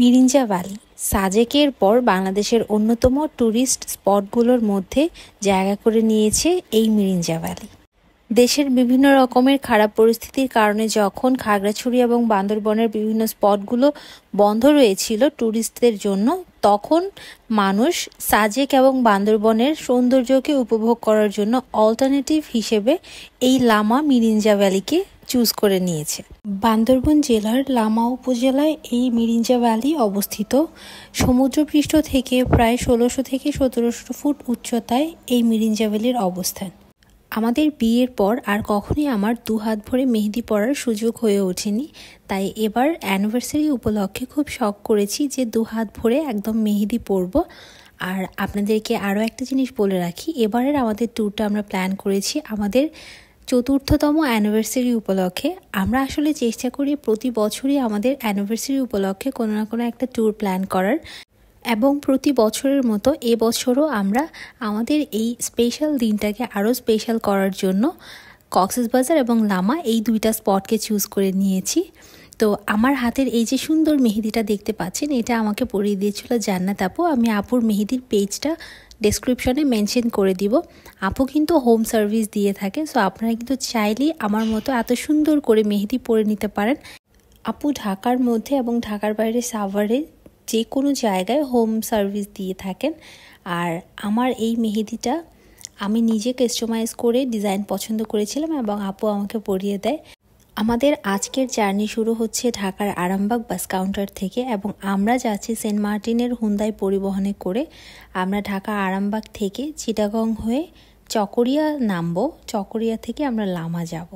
Mirinja valley সাজেকের পর বাংলাদেশের অন্যতম ট্যুরিস্ট স্পটগুলোর মধ্যে জায়গা করে নিয়েছে এই মিরিঞ্জা ভ্যালি দেশের বিভিন্ন রকমের খারাপ পরিস্থিতির কারণে যখন খাগড়াছড়ি এবং বান্দরবনের বিভিন্ন স্পটগুলো বন্ধ রয়েছিল ট্যুরিস্টদের জন্য তখন মানুষ সাজেক এবং বান্দরবনের সৌন্দর্যকে উপভোগ করার জন্য অল্টারনেটিভ হিসেবে এই লামা মিরিঞ্জা ভ্যালিকে চুজ করে নিয়েছে বান্দরবন জেলার লামা উপজেলায় এই মিরিঞ্জা ভ্যালি অবস্থিত সমুদ্রপৃষ্ঠ থেকে প্রায় ষোলোশো থেকে সতেরোশো ফুট উচ্চতায় এই মিরিঞ্জা ভ্যালির অবস্থান আমাদের বিয়ের পর আর কখনোই আমার দু হাত ভরে মেহেদি পরার সুযোগ হয়ে ওঠেনি তাই এবার অ্যানিভার্সারি উপলক্ষে খুব শখ করেছি যে দু হাত ভরে একদম মেহেদি পরব আর আপনাদেরকে আরও একটা জিনিস বলে রাখি এবারের আমাদের ট্যুরটা আমরা প্ল্যান করেছি আমাদের চতুর্থতম অ্যানিভার্সারি উপলক্ষে আমরা আসলে চেষ্টা করি প্রতি বছরই আমাদের অ্যানিভার্সারি উপলক্ষে কোনো না কোনো একটা ট্যুর প্ল্যান করার এবং প্রতি বছরের মতো এবছরও আমরা আমাদের এই স্পেশাল দিনটাকে আরও স্পেশাল করার জন্য কক্সেস বাজার এবং লামা এই দুইটা স্পটকে চুজ করে নিয়েছি তো আমার হাতের এই যে সুন্দর মেহেদিটা দেখতে পাচ্ছেন এটা আমাকে পরিয়ে দিয়েছিল জান্নাত আপু আমি আপুর মেহেদির পেজটা ডেসক্রিপশনে মেনশন করে দিব আপু কিন্তু হোম সার্ভিস দিয়ে থাকে সো আপনারা কিন্তু চাইলেই আমার মতো এত সুন্দর করে মেহেদি পরে নিতে পারেন আপু ঢাকার মধ্যে এবং ঢাকার বাইরে সাভারে যে কোনো জায়গায় হোম সার্ভিস দিয়ে থাকেন আর আমার এই মেহেদিটা আমি নিজে কাস্টমাইজ করে ডিজাইন পছন্দ করেছিলাম এবং আপু আমাকে পরিয়ে দেয় আমাদের আজকের জার্নি শুরু হচ্ছে ঢাকার আরামবাগ বাস কাউন্টার থেকে এবং আমরা যাচ্ছি সেন্ট মার্টিনের হুন্দাই পরিবহনে করে আমরা ঢাকা আরামবাগ থেকে চিটাগং হয়ে চকরিয়া নামব চকরিয়া থেকে আমরা লামা যাব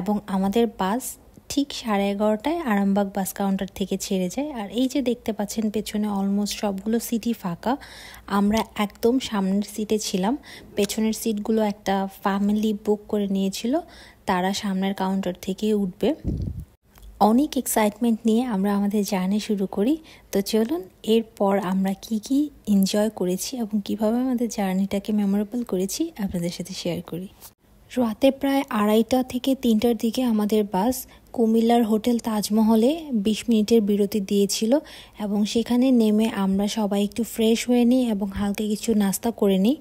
এবং আমাদের বাস ঠিক সাড়ে এগারোটায় আরামবাগ বাস কাউন্টার থেকে ছেড়ে যায় আর এই যে দেখতে পাচ্ছেন পেছনে অলমোস্ট সবগুলো সিটই ফাঁকা আমরা একদম সামনের সিটে ছিলাম পেছনের সিটগুলো একটা ফ্যামিলি বুক করে নিয়েছিল তারা সামনের কাউন্টার থেকে উঠবে অনেক এক্সাইটমেন্ট নিয়ে আমরা আমাদের জার্নি শুরু করি তো চলুন এরপর আমরা কি কি এনজয় করেছি এবং কিভাবে আমাদের জার্নিটাকে মেমোরেবল করেছি আপনাদের সাথে শেয়ার করি রাতে প্রায় আড়াইটা থেকে তিনটার দিকে আমাদের বাস কুমিল্লার হোটেল তাজমহলে বিশ মিনিটের বিরতি দিয়েছিল এবং সেখানে নেমে আমরা সবাই একটু ফ্রেশ হয়ে নিই এবং হালকা কিছু নাস্তা করে নিই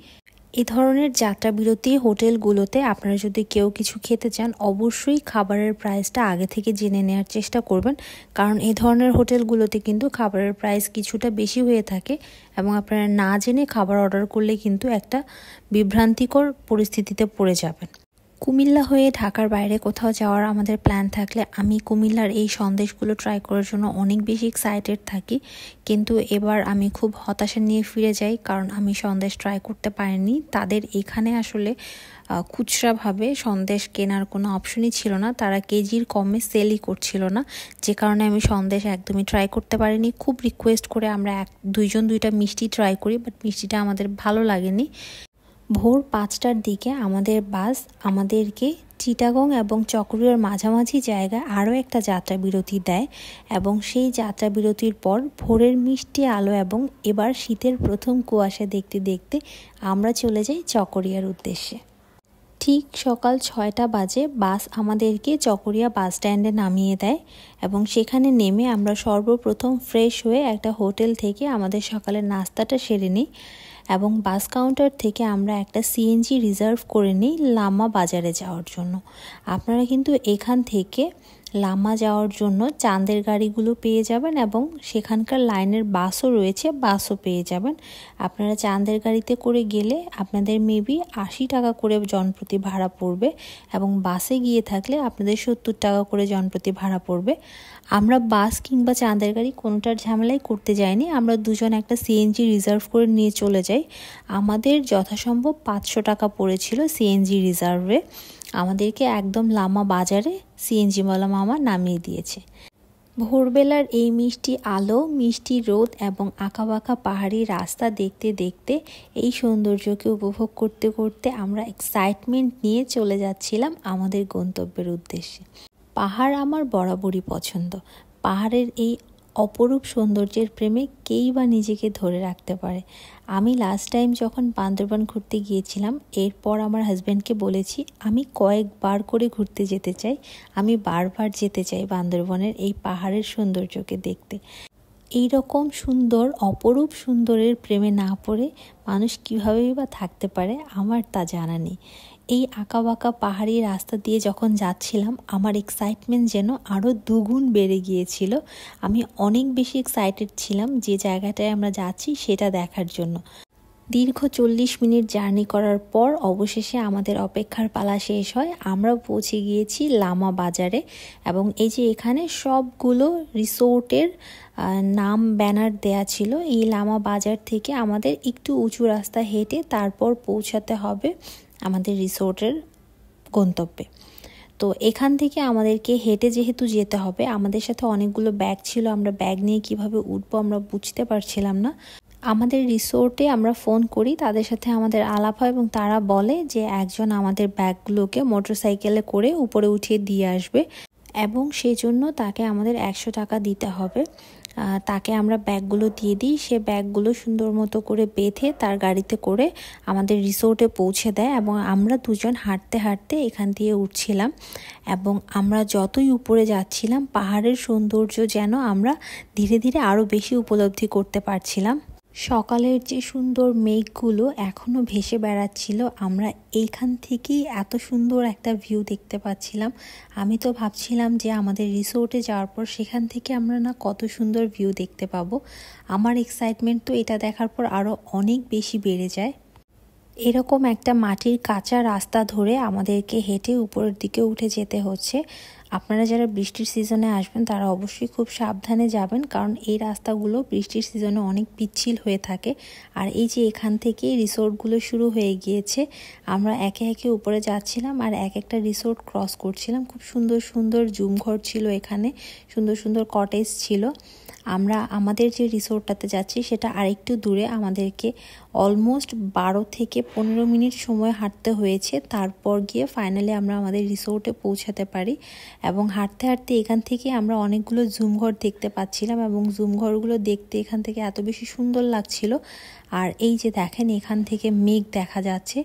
এ ধরনের যাত্রা বিরতি হোটেলগুলোতে আপনারা যদি কেউ কিছু খেতে চান অবশ্যই খাবারের প্রাইসটা আগে থেকে জেনে নেওয়ার চেষ্টা করবেন কারণ এ ধরনের হোটেলগুলোতে কিন্তু খাবারের প্রাইস কিছুটা বেশি হয়ে থাকে এবং আপনারা না জেনে খাবার অর্ডার করলে কিন্তু একটা বিভ্রান্তিকর পরিস্থিতিতে পড়ে যাবেন কুমিল্লা হয়ে ঢাকার বাইরে কোথাও যাওয়ার আমাদের প্ল্যান থাকলে আমি কুমিল্লার এই সন্দেশগুলো ট্রাই করার জন্য অনেক বেশি এক্সাইটেড থাকি কিন্তু এবার আমি খুব হতাশা নিয়ে ফিরে যাই কারণ আমি সন্দেশ ট্রাই করতে পারিনি তাদের এখানে আসলে খুচরাভাবে সন্দেশ কেনার কোনো অপশনই ছিল না তারা কেজির কমে সেলই করছিল না যে কারণে আমি সন্দেশ একদমই ট্রাই করতে পারিনি খুব রিকোয়েস্ট করে আমরা এক দুইজন দুইটা মিষ্টি ট্রাই করি বাট মিষ্টিটা আমাদের ভালো লাগেনি ভোর পাঁচটার দিকে আমাদের বাস আমাদেরকে চিটাগং এবং চকরিয়ার মাঝামাঝি জায়গায় আরও একটা যাত্রা বিরতি দেয় এবং সেই যাত্রা বিরতির পর ভোরের মিষ্টি আলো এবং এবার শীতের প্রথম কুয়াশা দেখতে দেখতে আমরা চলে যাই চকরিয়ার উদ্দেশ্যে ঠিক সকাল ছয়টা বাজে বাস আমাদেরকে চকরিয়া বাস স্ট্যান্ডে নামিয়ে দেয় এবং সেখানে নেমে আমরা সর্বপ্রথম ফ্রেশ হয়ে একটা হোটেল থেকে আমাদের সকালের নাস্তাটা সেরে নিই এবং বাস কাউন্টার থেকে আমরা একটা সিএনজি রিজার্ভ করে নিই লামা বাজারে যাওয়ার জন্য আপনারা কিন্তু এখান থেকে লামা যাওয়ার জন্য চাঁদের গাড়িগুলো পেয়ে যাবেন এবং সেখানকার লাইনের বাসও রয়েছে বাসও পেয়ে যাবেন আপনারা চাঁদের গাড়িতে করে গেলে আপনাদের মেবি আশি টাকা করে জনপ্রতি ভাড়া পড়বে এবং বাসে গিয়ে থাকলে আপনাদের সত্তর টাকা করে জনপ্রতি ভাড়া পড়বে আমরা বাস কিংবা চাঁদের গাড়ি কোনোটার ঝামেলাই করতে যাইনি আমরা দুজন একটা সিএনজি রিজার্ভ করে নিয়ে চলে যাই আমাদের যথাসম্ভব পাঁচশো টাকা পড়েছিল সিএনজি রিজার্ভে আমাদেরকে একদম লামা বাজারে সিএনজি সিএনজিওয়ালা মামা নামিয়ে দিয়েছে ভোরবেলার এই মিষ্টি আলো মিষ্টি রোদ এবং আঁকাবাঁকা পাহাড়ি রাস্তা দেখতে দেখতে এই সৌন্দর্যকে উপভোগ করতে করতে আমরা এক্সাইটমেন্ট নিয়ে চলে যাচ্ছিলাম আমাদের গন্তব্যের উদ্দেশ্যে পাহাড় আমার বরাবরই পছন্দ পাহাড়ের এই অপরূপ সৌন্দর্যের প্রেমে কেই বা নিজেকে ধরে রাখতে পারে আমি লাস্ট টাইম যখন বান্দরবান ঘুরতে গিয়েছিলাম এরপর আমার হাজব্যান্ডকে বলেছি আমি কয়েকবার করে ঘুরতে যেতে চাই আমি বারবার যেতে চাই বান্দরবনের এই পাহাড়ের সৌন্দর্যকে দেখতে এই রকম সুন্দর অপরূপ সুন্দরের প্রেমে না পড়ে মানুষ কীভাবেই বা থাকতে পারে আমার তা জানা নেই এই আঁকা বাঁকা পাহাড়ি রাস্তা দিয়ে যখন যাচ্ছিলাম আমার এক্সাইটমেন্ট যেন আরও দুগুণ বেড়ে গিয়েছিল আমি অনেক বেশি এক্সাইটেড ছিলাম যে জায়গাটায় আমরা যাচ্ছি সেটা দেখার জন্য দীর্ঘ চল্লিশ মিনিট জার্নি করার পর অবশেষে আমাদের অপেক্ষার পালা শেষ হয় আমরা পৌঁছে গিয়েছি লামা বাজারে এবং এই যে এখানে সবগুলো রিসোর্টের নাম ব্যানার দেয়া ছিল এই লামা বাজার থেকে আমাদের একটু উঁচু রাস্তা হেঁটে তারপর পৌঁছাতে হবে আমাদের রিসোর্টের গন্তব্যে তো এখান থেকে আমাদেরকে হেঁটে যেহেতু যেতে হবে আমাদের সাথে অনেকগুলো ব্যাগ ছিল আমরা ব্যাগ নিয়ে কিভাবে উঠবো আমরা বুঝতে পারছিলাম না আমাদের রিসোর্টে আমরা ফোন করি তাদের সাথে আমাদের আলাপ হয় এবং তারা বলে যে একজন আমাদের ব্যাগগুলোকে মোটরসাইকেলে করে উপরে উঠিয়ে দিয়ে আসবে এবং সেই জন্য তাকে আমাদের একশো টাকা দিতে হবে তাকে আমরা ব্যাগগুলো দিয়ে দিই সে ব্যাগগুলো সুন্দর মতো করে বেঁধে তার গাড়িতে করে আমাদের রিসোর্টে পৌঁছে দেয় এবং আমরা দুজন হাঁটতে হাঁটতে এখান দিয়ে উঠছিলাম এবং আমরা যতই উপরে যাচ্ছিলাম পাহাড়ের সৌন্দর্য যেন আমরা ধীরে ধীরে আরও বেশি উপলব্ধি করতে পারছিলাম সকালের যে সুন্দর মেঘগুলো এখনও ভেসে বেড়াচ্ছিল আমরা এইখান থেকেই এত সুন্দর একটা ভিউ দেখতে পাচ্ছিলাম আমি তো ভাবছিলাম যে আমাদের রিসোর্টে যাওয়ার পর সেখান থেকে আমরা না কত সুন্দর ভিউ দেখতে পাবো আমার এক্সাইটমেন্ট তো এটা দেখার পর আরও অনেক বেশি বেড়ে যায় এরকম একটা মাটির কাঁচা রাস্তা ধরে আমাদেরকে হেঁটে উপরের দিকে উঠে যেতে হচ্ছে আপনারা যারা বৃষ্টির সিজনে আসবেন তারা অবশ্যই খুব সাবধানে যাবেন কারণ এই রাস্তাগুলো বৃষ্টির সিজনে অনেক পিচ্ছিল হয়ে থাকে আর এই যে এখান থেকে রিসোর্টগুলো শুরু হয়ে গিয়েছে আমরা একে একে উপরে যাচ্ছিলাম আর এক একটা রিসোর্ট ক্রস করছিলাম খুব সুন্দর সুন্দর জুমঘর ছিল এখানে সুন্দর সুন্দর কটেজ ছিল আমরা আমাদের যে রিসোর্টটাতে যাচ্ছি সেটা আরেকটু দূরে আমাদেরকে অলমোস্ট বারো থেকে পনেরো মিনিট সময় হাঁটতে হয়েছে তারপর গিয়ে ফাইনালি আমরা আমাদের রিসোর্টে পৌঁছাতে পারি এবং হাঁটতে হাঁটতে এখান থেকে আমরা অনেকগুলো জুমঘর দেখতে পাচ্ছিলাম এবং জুমঘরগুলো দেখতে এখান থেকে এত বেশি সুন্দর লাগছিল আর এই যে দেখেন এখান থেকে মেঘ দেখা যাচ্ছে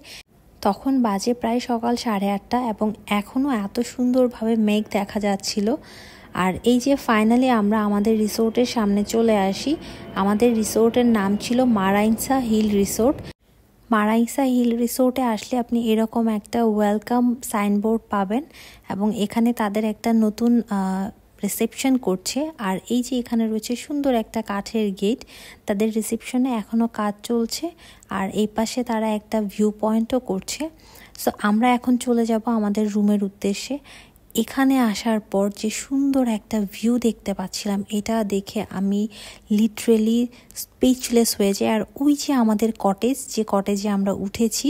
তখন বাজে প্রায় সকাল সাড়ে আটটা এবং এখনও এত সুন্দরভাবে মেঘ দেখা যাচ্ছিল আর এই যে ফাইনালি আমরা আমাদের রিসোর্টের সামনে চলে আসি আমাদের রিসোর্টের নাম ছিল মারাইনসা হিল রিসোর্ট মারাইসা হিল রিসোর্টে আসলে আপনি এরকম একটা ওয়েলকাম সাইনবোর্ড পাবেন এবং এখানে তাদের একটা নতুন রিসেপশন করছে আর এই যে এখানে রয়েছে সুন্দর একটা কাঠের গেট তাদের রিসেপশনে এখনও কাজ চলছে আর এই পাশে তারা একটা ভিউ পয়েন্টও করছে সো আমরা এখন চলে যাব আমাদের রুমের উদ্দেশ্যে এখানে আসার পর যে সুন্দর একটা ভিউ দেখতে পাচ্ছিলাম এটা দেখে আমি লিটারেলি স্পিচলেস হয়ে যাই আর ওই যে আমাদের কটেজ যে কটেজে আমরা উঠেছি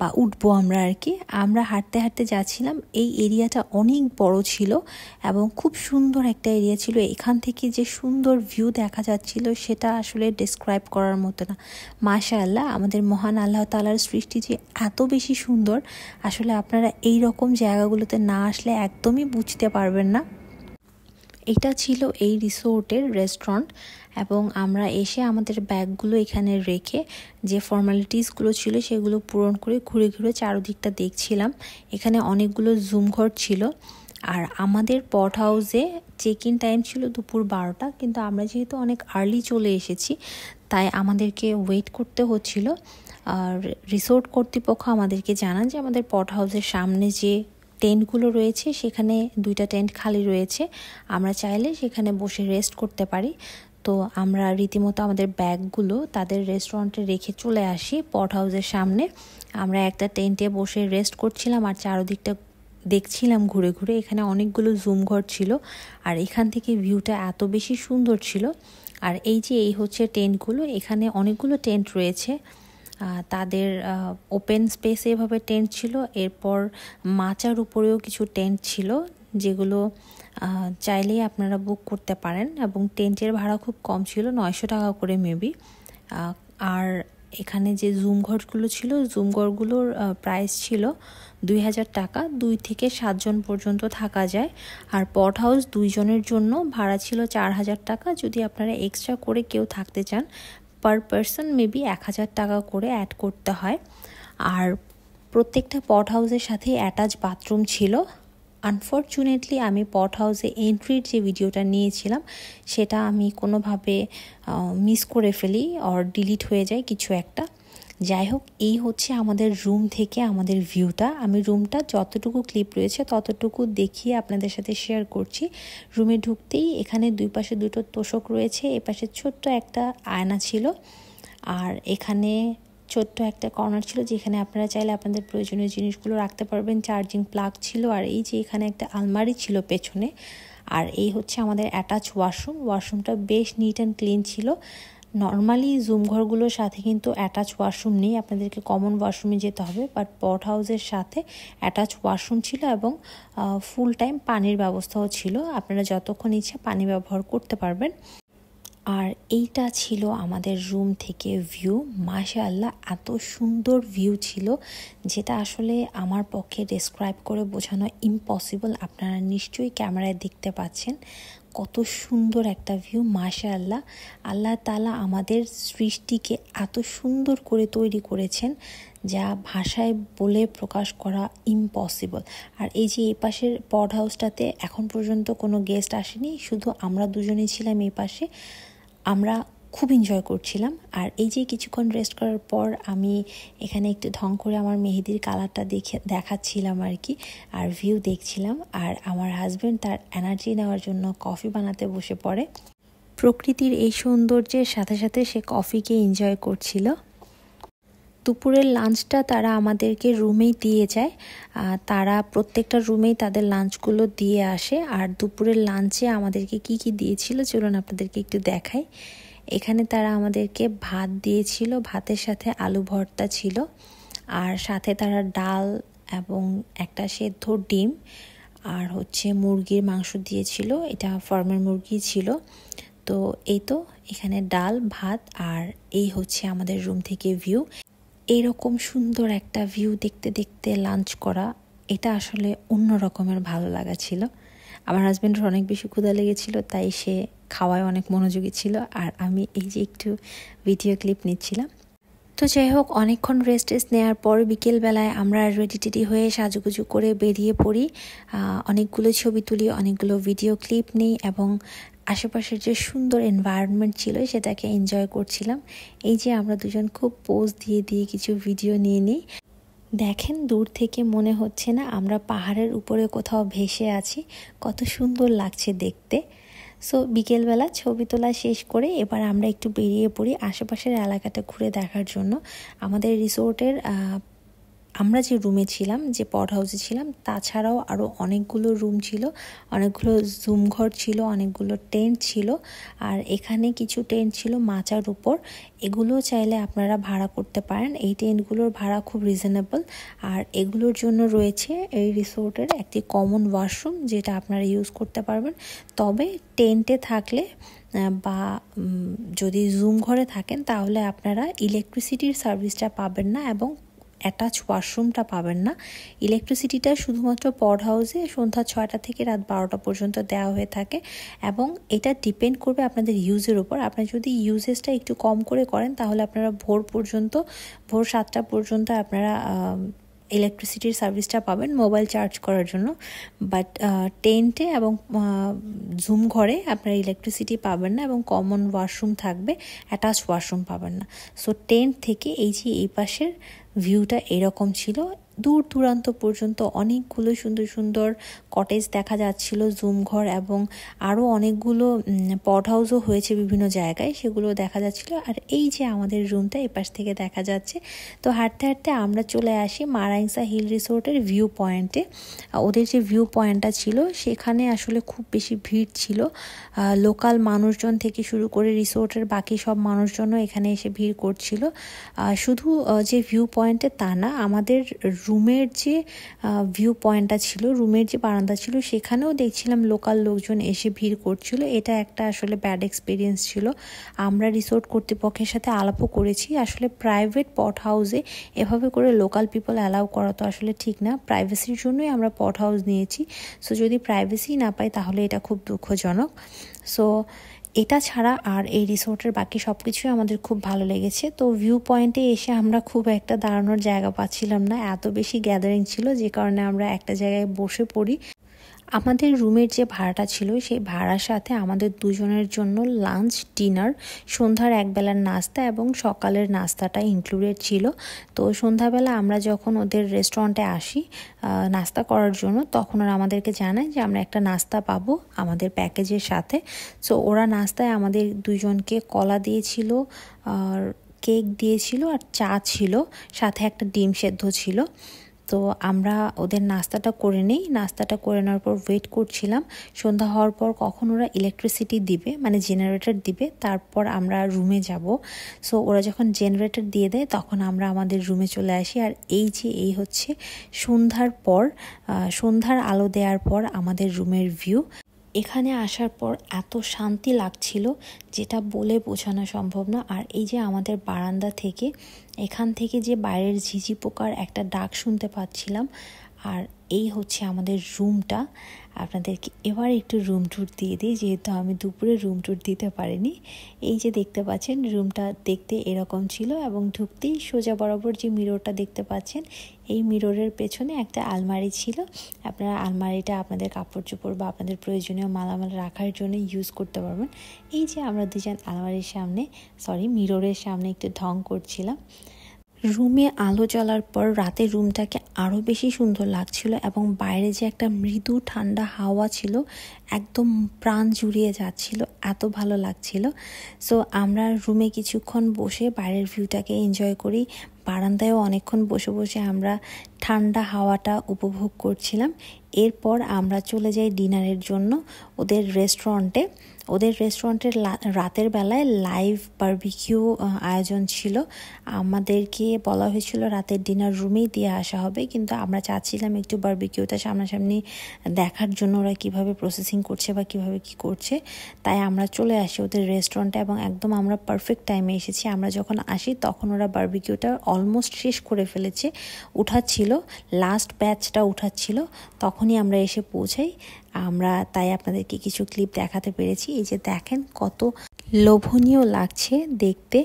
বা উঠবো আমরা আর কি আমরা হাঁটতে হাঁটতে যাচ্ছিলাম এই এরিয়াটা অনেক বড় ছিল এবং খুব সুন্দর একটা এরিয়া ছিল এখান থেকে যে সুন্দর ভিউ দেখা যাচ্ছিল সেটা আসলে ডিসক্রাইব করার মতো না মাশা আল্লাহ আমাদের মহান আল্লাহ তালার সৃষ্টি যে এত বেশি সুন্দর আসলে আপনারা এই রকম জায়গাগুলোতে না আসলে একদমই বুঝতে পারবেন না এটা ছিল এই রিসোর্টের রেস্টুরেন্ট এবং আমরা এসে আমাদের ব্যাগগুলো এখানে রেখে যে ফর্মালিটিসগুলো ছিল সেগুলো পূরণ করে ঘুরে ঘুরে চারদিকটা দেখছিলাম এখানে অনেকগুলো জুম ঘর ছিল আর আমাদের পট হাউসে চেক ইন টাইম ছিল দুপুর বারোটা কিন্তু আমরা যেহেতু অনেক আর্লি চলে এসেছি তাই আমাদেরকে ওয়েট করতে হচ্ছিল আর রিসোর্ট কর্তৃপক্ষ আমাদেরকে জানান যে আমাদের পট হাউসের সামনে যে টেন্টগুলো রয়েছে সেখানে দুইটা টেন্ট খালি রয়েছে আমরা চাইলে সেখানে বসে রেস্ট করতে পারি তো আমরা রীতিমতো আমাদের ব্যাগগুলো তাদের রেস্টুরেন্টে রেখে চলে আসি পট হাউসের সামনে আমরা একটা টেন্টে বসে রেস্ট করছিলাম আর চারদিকটা দেখছিলাম ঘুরে ঘুরে এখানে অনেকগুলো জুম ঘর ছিল আর এখান থেকে ভিউটা এত বেশি সুন্দর ছিল আর এই যে এই হচ্ছে টেন্টগুলো এখানে অনেকগুলো টেন্ট রয়েছে তাদের ওপেন স্পেসে এভাবে টেন্ট ছিল এরপর মাচার উপরেও কিছু টেন্ট ছিল যেগুলো চাইলেই আপনারা বুক করতে পারেন এবং টেন্টের ভাড়া খুব কম ছিল নয়শো টাকা করে মেবি আর এখানে যে জুম ঘরগুলো ছিল জুম ঘরগুলোর প্রাইস ছিল দুই হাজার টাকা দুই থেকে সাতজন পর্যন্ত থাকা যায় আর পট হাউস দুইজনের জন্য ভাড়া ছিল চার হাজার টাকা যদি আপনারা এক্সট্রা করে কেউ থাকতে চান পার পারসন মেবি এক হাজার টাকা করে অ্যাড করতে হয় আর প্রত্যেকটা পট হাউসের সাথে অ্যাটাচ বাথরুম ছিল আনফর্চুনেটলি আমি পট হাউসে এন্ট্রির যে ভিডিওটা নিয়েছিলাম সেটা আমি কোনোভাবে মিস করে ফেলি অর ডিলিট হয়ে যায় কিছু একটা যাই হোক এই হচ্ছে আমাদের রুম থেকে আমাদের ভিউটা আমি রুমটা যতটুকু ক্লিপ রয়েছে ততটুকু দেখিয়ে আপনাদের সাথে শেয়ার করছি রুমে ঢুকতেই এখানে দুই পাশে দুটো তোষক রয়েছে এপাশে ছোট্ট একটা আয়না ছিল আর এখানে ছোট্ট একটা কর্নার ছিল যেখানে আপনারা চাইলে আপনাদের প্রয়োজনীয় জিনিসগুলো রাখতে পারবেন চার্জিং প্লাগ ছিল আর এই যে এখানে একটা আলমারি ছিল পেছনে আর এই হচ্ছে আমাদের অ্যাটাচ ওয়াশরুম ওয়াশরুমটা বেশ নিট অ্যান্ড ক্লিন ছিল নর্মালি জুম ঘরগুলোর সাথে কিন্তু অ্যাটাচ ওয়াশরুম নেই আপনাদেরকে কমন ওয়াশরুমে যেতে হবে বাট পট হাউসের সাথে অ্যাটাচ ওয়াশরুম ছিল এবং ফুল টাইম পানির ব্যবস্থাও ছিল আপনারা যতক্ষণ ইচ্ছা পানি ব্যবহার করতে পারবেন আর এইটা ছিল আমাদের রুম থেকে ভিউ মাসা আল্লাহ এত সুন্দর ভিউ ছিল যেটা আসলে আমার পক্ষে ডেসক্রাইব করে বোঝানো ইম্পসিবল আপনারা নিশ্চয়ই ক্যামেরায় দেখতে পাচ্ছেন কত সুন্দর একটা ভিউ মাশা আল্লাহ আল্লাহ তালা আমাদের সৃষ্টিকে এত সুন্দর করে তৈরি করেছেন যা ভাষায় বলে প্রকাশ করা ইম্পসিবল আর এই যে এই পাশের পড হাউসটাতে এখন পর্যন্ত কোনো গেস্ট আসেনি শুধু আমরা দুজনে ছিলাম এই পাশে আমরা খুব এনজয় করছিলাম আর এই যে কিছুক্ষণ রেস্ট করার পর আমি এখানে একটু ঢং করে আমার মেহেদির কালারটা দেখে দেখাচ্ছিলাম আর কি আর ভিউ দেখছিলাম আর আমার হাজব্যান্ড তার এনার্জি নেওয়ার জন্য কফি বানাতে বসে পড়ে প্রকৃতির এই সৌন্দর্যের সাথে সাথে সে কফিকে এনজয় করছিল দুপুরের লাঞ্চটা তারা আমাদেরকে রুমেই দিয়ে যায় তারা প্রত্যেকটা রুমেই তাদের লাঞ্চগুলো দিয়ে আসে আর দুপুরের লাঞ্চে আমাদেরকে কি কি দিয়েছিল চলুন আপনাদেরকে একটু দেখায় এখানে তারা আমাদেরকে ভাত দিয়েছিল ভাতের সাথে আলু ভর্তা ছিল আর সাথে তারা ডাল এবং একটা সেদ্ধ ডিম আর হচ্ছে মুরগির মাংস দিয়েছিল এটা ফার্মের মুরগি ছিল তো এই তো এখানে ডাল ভাত আর এই হচ্ছে আমাদের রুম থেকে ভিউ এরকম সুন্দর একটা ভিউ দেখতে দেখতে লাঞ্চ করা এটা আসলে অন্য রকমের ভালো লাগা ছিল আমার হাজব্যান্ডের অনেক বেশি ক্ষুধা লেগেছিল তাই সে খাওয়ায় অনেক মনোযোগী ছিল আর আমি এই যে একটু ভিডিও ক্লিপ নিচ্ছিলাম তো যাই হোক অনেকক্ষণ রেস্ট টেস্ট নেওয়ার পর বিকেলবেলায় আমরা রেডি টেডি হয়ে সাজুগুজু করে বেরিয়ে পড়ি অনেকগুলো ছবি তুলি অনেকগুলো ভিডিও ক্লিপ নিই এবং আশেপাশের যে সুন্দর এনভায়রনমেন্ট ছিল সেটাকে এনজয় করছিলাম এই যে আমরা দুজন খুব পোজ দিয়ে দিয়ে কিছু ভিডিও নিয়ে নিই দেখেন দূর থেকে মনে হচ্ছে না আমরা পাহাড়ের উপরে কোথাও ভেসে আছি কত সুন্দর লাগছে দেখতে সো বিকেলবেলা ছবি তোলা শেষ করে এবার আমরা একটু বেরিয়ে পড়ি আশেপাশের এলাকাটা ঘুরে দেখার জন্য আমাদের রিসোর্টের আমরা যে রুমে ছিলাম যে পড হাউসে ছিলাম তাছাড়াও আরও অনেকগুলো রুম ছিল অনেকগুলো জুম ঘর ছিল অনেকগুলো টেন্ট ছিল আর এখানে কিছু টেন্ট ছিল মাচার উপর এগুলো চাইলে আপনারা ভাড়া করতে পারেন এই টেন্টগুলোর ভাড়া খুব রিজনেবল আর এগুলোর জন্য রয়েছে এই রিসোর্টের একটি কমন ওয়াশরুম যেটা আপনারা ইউজ করতে পারবেন তবে টেন্টে থাকলে বা যদি জুম ঘরে থাকেন তাহলে আপনারা ইলেকট্রিসিটির সার্ভিসটা পাবেন না এবং অ্যাটাচ ওয়াশরুমটা পাবেন না ইলেকট্রিসিটিটা শুধুমাত্র পড হাউসে সন্ধ্যা ছয়টা থেকে রাত বারোটা পর্যন্ত দেওয়া হয়ে থাকে এবং এটা ডিপেন্ড করবে আপনাদের ইউজের ওপর আপনার যদি ইউজেসটা একটু কম করে করেন তাহলে আপনারা ভোর পর্যন্ত ভোর সাতটা পর্যন্ত আপনারা ইলেকট্রিসিটির সার্ভিসটা পাবেন মোবাইল চার্জ করার জন্য বাট টেন্টে এবং জুম ঘরে আপনারা ইলেকট্রিসিটি পাবেন না এবং কমন ওয়াশরুম থাকবে অ্যাটাচ ওয়াশরুম পাবেন না সো টেন্ট থেকে এই যে এই পাশের ভিউটা এরকম ছিল দূর দূরান্ত পর্যন্ত অনেকগুলো সুন্দর সুন্দর কটেজ দেখা যাচ্ছিল জুম ঘর এবং আরও অনেকগুলো পট হাউসও হয়েছে বিভিন্ন জায়গায় সেগুলো দেখা যাচ্ছিল আর এই যে আমাদের রুমটা এপাশ থেকে দেখা যাচ্ছে তো হাঁটতে হাঁটতে আমরা চলে আসি মারাইংসা হিল রিসোর্টের ভিউ পয়েন্টে ওদের যে ভিউ পয়েন্টটা ছিল সেখানে আসলে খুব বেশি ভিড় ছিল লোকাল মানুষজন থেকে শুরু করে রিসোর্টের বাকি সব মানুষজনও এখানে এসে ভিড় করছিল শুধু যে ভিউ পয়েন্টে তা না আমাদের রুমের যে ভিউ পয়েন্টটা ছিল রুমের যে বারান্দা ছিল সেখানেও দেখছিলাম লোকাল লোকজন এসে ভিড় করছিল এটা একটা আসলে ব্যাড এক্সপিরিয়েন্স ছিল আমরা রিসোর্ট কর্তৃপক্ষের সাথে আলাপও করেছি আসলে প্রাইভেট পট হাউসে এভাবে করে লোকাল পিপল অ্যালাউ করা তো আসলে ঠিক না প্রাইভেসির জন্যই আমরা পট হাউস নিয়েছি সো যদি প্রাইভেসি না পাই তাহলে এটা খুব দুঃখজনক সো এটা ছাড়া আর এই রিসোর্টের বাকি সব কিছুই আমাদের খুব ভালো লেগেছে তো ভিউ পয়েন্টে এসে আমরা খুব একটা দাঁড়ানোর জায়গা পাচ্ছিলাম না এত বেশি গ্যাদারিং ছিল যে কারণে আমরা একটা জায়গায় বসে পড়ি আমাদের রুমের যে ভাড়াটা ছিল সেই ভাড়ার সাথে আমাদের দুজনের জন্য লাঞ্চ ডিনার সন্ধ্যার একবেলার নাস্তা এবং সকালের নাস্তাটা ইনক্লুডেড ছিল তো সন্ধ্যাবেলা আমরা যখন ওদের রেস্টুরেন্টে আসি নাস্তা করার জন্য তখন ওরা আমাদেরকে জানায় যে আমরা একটা নাস্তা পাবো আমাদের প্যাকেজের সাথে সো ওরা নাস্তায় আমাদের দুজনকে কলা দিয়েছিল আর কেক দিয়েছিল আর চা ছিল সাথে একটা ডিম সেদ্ধ ছিল তো আমরা ওদের নাস্তাটা করে নিই নাস্তাটা করে নেওয়ার পর ওয়েট করছিলাম সন্ধ্যা হওয়ার পর কখন ওরা ইলেকট্রিসিটি দিবে মানে জেনারেটর দিবে তারপর আমরা রুমে যাব সো ওরা যখন জেনারেটর দিয়ে দেয় তখন আমরা আমাদের রুমে চলে আসি আর এই যে এই হচ্ছে সন্ধ্যার পর সন্ধ্যার আলো দেওয়ার পর আমাদের রুমের ভিউ এখানে আসার পর এত শান্তি লাগছিল যেটা বলে বোঝানো সম্ভব না আর এই যে আমাদের বারান্দা থেকে এখান থেকে যে বাইরের ঝিঝি পোকার একটা ডাক শুনতে পাচ্ছিলাম আর এই হচ্ছে আমাদের রুমটা আপনাদেরকে এবার একটু রুম ট্যুর দিয়ে দিই যেহেতু আমি দুপুরে রুম ট্যুর দিতে পারিনি এই যে দেখতে পাচ্ছেন রুমটা দেখতে এরকম ছিল এবং ঢুকতেই সোজা বরাবর যে মিররটা দেখতে পাচ্ছেন এই মিররের পেছনে একটা আলমারি ছিল আপনারা আলমারিটা আপনাদের কাপড় চোপড় বা আপনাদের প্রয়োজনীয় মালামাল রাখার জন্য ইউজ করতে পারবেন এই যে আমরা দুজন আলমারির সামনে সরি মিররের সামনে একটু ঢং করছিলাম রুমে আলো জ্বলার পর রাতে রুমটাকে আরও বেশি সুন্দর লাগছিল এবং বাইরে যে একটা মৃদু ঠান্ডা হাওয়া ছিল একদম প্রাণ জুড়িয়ে যাচ্ছিল এত ভালো লাগছিল সো আমরা রুমে কিছুক্ষণ বসে বাইরের ভিউটাকে এনজয় করি বারান্দায়ও অনেকক্ষণ বসে বসে আমরা ঠান্ডা হাওয়াটা উপভোগ করছিলাম এরপর আমরা চলে যাই ডিনারের জন্য ওদের রেস্টুরেন্টে ওদের রেস্টুরেন্টের রাতের বেলায় লাইভ বারবিকিউ আয়োজন ছিল আমাদেরকে বলা হয়েছিল রাতের ডিনার রুমেই দিয়ে আসা হবে কিন্তু আমরা চাচ্ছিলাম একটু বারবিকিউটা সামনাসামনি দেখার জন্য ওরা কীভাবে প্রসেসিং করছে বা কীভাবে কী করছে তাই আমরা চলে আসি ওদের রেস্টুরেন্টে এবং একদম আমরা পারফেক্ট টাইমে এসেছি আমরা যখন আসি তখন ওরা বারবিকিউটা অলমোস্ট শেষ করে ফেলেছে উঠাচ্ছিল লাস্ট ব্যাচটা উঠাচ্ছিল তখনই আমরা এসে পৌঁছাই আমরা তাই আপনাদেরকে কিছু ক্লিপ দেখাতে পেরেছি এই যে দেখেন কত লোভনীয় লাগছে দেখতে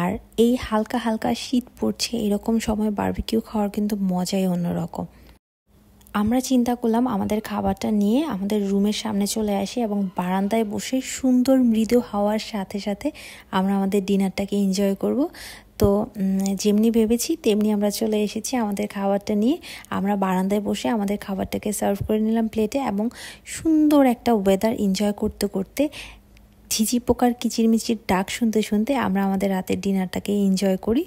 আর এই হালকা হালকা শীত পড়ছে এরকম সময় বার্বিকিউ খাওয়ার কিন্তু মজাই অন্যরকম আমরা চিন্তা করলাম আমাদের খাবারটা নিয়ে আমাদের রুমের সামনে চলে আসি এবং বারান্দায় বসে সুন্দর মৃদু হাওয়ার সাথে সাথে আমরা আমাদের ডিনারটাকে এনজয় করব তো যেমনি ভেবেছি তেমনি আমরা চলে এসেছি আমাদের খাবারটা নিয়ে আমরা বারান্দায় বসে আমাদের খাবারটাকে সার্ভ করে নিলাম প্লেটে এবং সুন্দর একটা ওয়েদার এনজয় করতে করতে ঝিঝি পোকার কিচিরমিচির ডাক শুনতে শুনতে আমরা আমাদের রাতের ডিনারটাকে এনজয় করি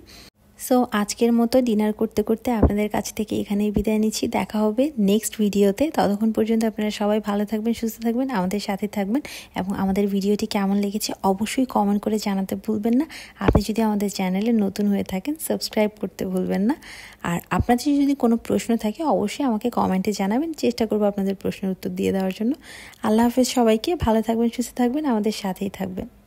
সো আজকের মতো ডিনার করতে করতে আপনাদের কাছ থেকে এখানেই বিদায় নিচ্ছি দেখা হবে নেক্সট ভিডিওতে ততক্ষণ পর্যন্ত আপনারা সবাই ভালো থাকবেন সুস্থ থাকবেন আমাদের সাথে থাকবেন এবং আমাদের ভিডিওটি কেমন লেগেছে অবশ্যই কমেন্ট করে জানাতে ভুলবেন না আপনি যদি আমাদের চ্যানেলে নতুন হয়ে থাকেন সাবস্ক্রাইব করতে ভুলবেন না আর আপনাদের যদি কোনো প্রশ্ন থাকে অবশ্যই আমাকে কমেন্টে জানাবেন চেষ্টা করবো আপনাদের প্রশ্নের উত্তর দিয়ে দেওয়ার জন্য আল্লাহ হাফেজ সবাইকে ভালো থাকবেন সুস্থ থাকবেন আমাদের সাথেই থাকবেন